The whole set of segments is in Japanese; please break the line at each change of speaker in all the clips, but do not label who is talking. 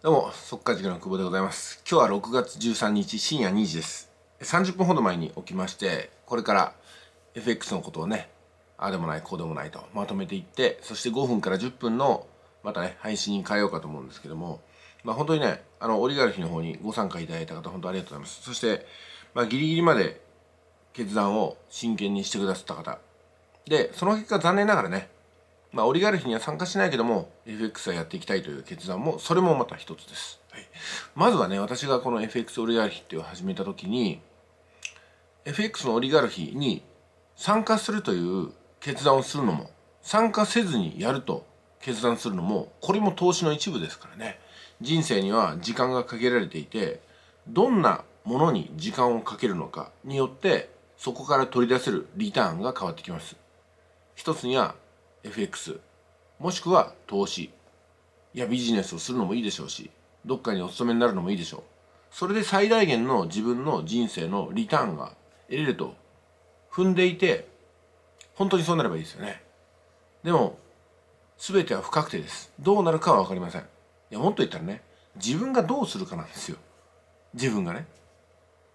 どうも、速稼塾の久保でございます。今日は6月13日深夜2時です。30分ほど前に起きまして、これから FX のことをね、ああでもない、こうでもないとまとめていって、そして5分から10分の、またね、配信に変えようかと思うんですけども、まあ本当にね、あの、オリガルヒの方にご参加いただいた方、本当ありがとうございます。そして、まあギリギリまで決断を真剣にしてくださった方。で、その結果残念ながらね、まあ、オリガルヒには参加しないけども FX はやっていきたいという決断もそれもまた一つです、はい、まずはね私がこの FX オリガルヒっていうを始めた時に FX のオリガルヒに参加するという決断をするのも参加せずにやると決断するのもこれも投資の一部ですからね人生には時間が限られていてどんなものに時間をかけるのかによってそこから取り出せるリターンが変わってきます一つには FX もしくは投資いやビジネスをするのもいいでしょうしどっかにお勤めになるのもいいでしょうそれで最大限の自分の人生のリターンが得れると踏んでいて本当にそうなればいいですよねでも全ては不確定ですどうなるかは分かりませんいやもっと言ったらね自分がどうするかなんですよ自分がね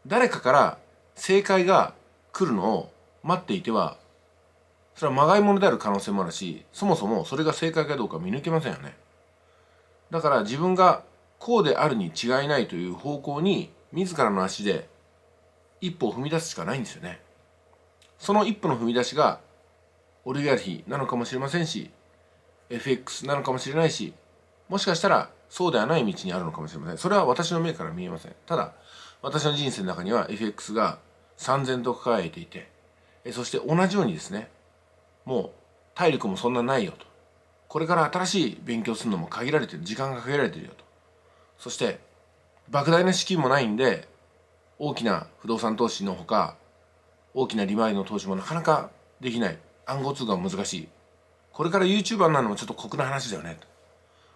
誰かから正解が来るのを待っていてはそれはまがいものである可能性もあるしそもそもそれが正解かどうか見抜けませんよねだから自分がこうであるに違いないという方向に自らの足で一歩を踏み出すしかないんですよねその一歩の踏み出しがオリガルヒなのかもしれませんし FX なのかもしれないしもしかしたらそうではない道にあるのかもしれませんそれは私の目から見えませんただ私の人生の中には FX が三千と抱えていてそして同じようにですねもう体力もそんなないよとこれから新しい勉強するのも限られてる時間が限られてるよとそして莫大な資金もないんで大きな不動産投資のほか大きな利回りの投資もなかなかできない暗号通貨も難しいこれから YouTuber になるのもちょっと酷な話だよね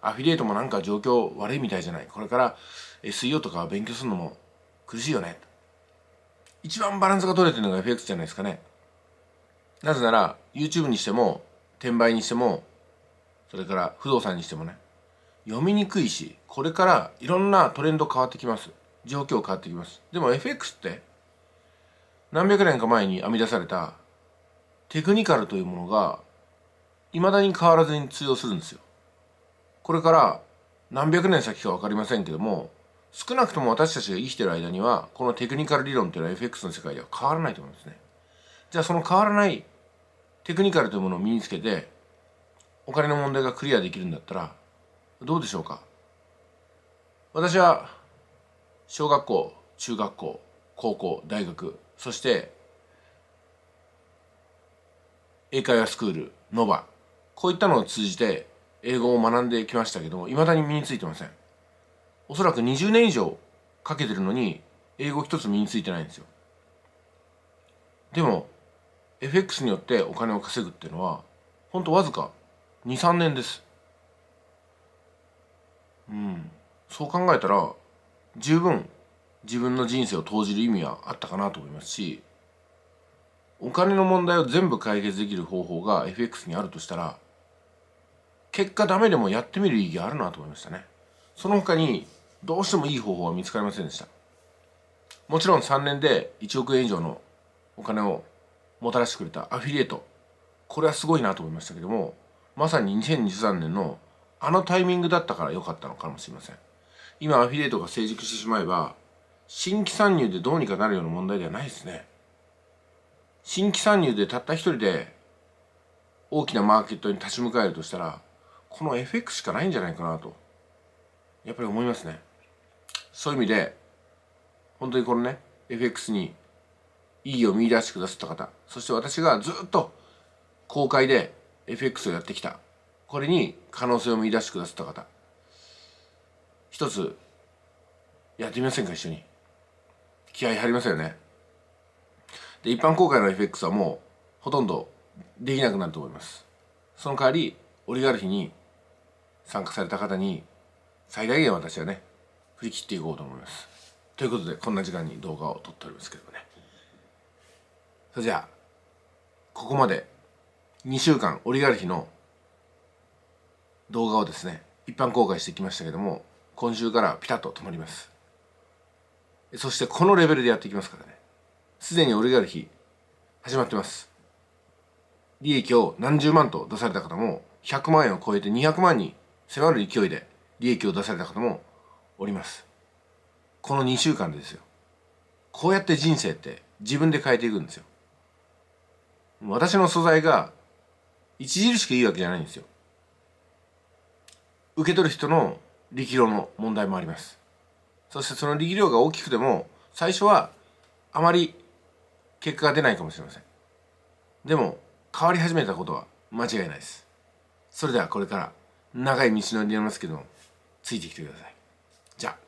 アフィリエイトもなんか状況悪いみたいじゃないこれから SEO とか勉強するのも苦しいよね一番バランスが取れてるのが FX じゃないですかねなぜなら YouTube にしても転売にしてもそれから不動産にしてもね読みにくいしこれからいろんなトレンド変わってきます状況変わってきますでも FX って何百年か前に編み出されたテクニカルというものが未だに変わらずに通用するんですよこれから何百年先か分かりませんけども少なくとも私たちが生きてる間にはこのテクニカル理論というのは FX の世界では変わらないと思うんですねじゃあその変わらないテクニカルというものを身につけてお金の問題がクリアできるんだったらどうでしょうか私は小学校中学校高校大学そして英会話スクールノバこういったのを通じて英語を学んできましたけどもいまだに身についてませんおそらく20年以上かけてるのに英語一つ身についてないんですよでも FX によってお金を稼ぐっていうのはほんとわずか23年ですうんそう考えたら十分自分の人生を投じる意味はあったかなと思いますしお金の問題を全部解決できる方法が FX にあるとしたら結果ダメでもやってみる意義あるなと思いましたねその他にどうしてもいい方法は見つかりませんでしたもちろん3年で1億円以上のお金をもたらしてくれたアフィリエイトこれはすごいなと思いましたけどもまさに2023年のあのタイミングだったから良かったのかもしれません今アフィリエイトが成熟してしまえば新規参入でどうにかなるような問題ではないですね新規参入でたった一人で大きなマーケットに立ち向かえるとしたらこの FX しかないんじゃないかなとやっぱり思いますねそういう意味で本当にこのね FX に意義を見出してくださった方、そして私がずっと公開で FX をやってきた。これに可能性を見出してくださった方。一つ、やってみませんか一緒に。気合入りますよね。で、一般公開の FX はもうほとんどできなくなると思います。その代わり、オリガルヒに参加された方に最大限私はね、振り切っていこうと思います。ということで、こんな時間に動画を撮っておりますけどもね。それじゃあここまで2週間オリガルヒの動画をですね一般公開してきましたけども今週からピタッと止まりますそしてこのレベルでやっていきますからねすでにオリガルヒ始まってます利益を何十万と出された方も100万円を超えて200万に迫る勢いで利益を出された方もおりますこの2週間でですよこうやって人生って自分で変えていくんですよ私の素材が著しくいいわけじゃないんですよ受け取る人の力量の問題もありますそしてその力量が大きくても最初はあまり結果が出ないかもしれませんでも変わり始めたことは間違いないですそれではこれから長い道のりになりますけどついてきてくださいじゃあ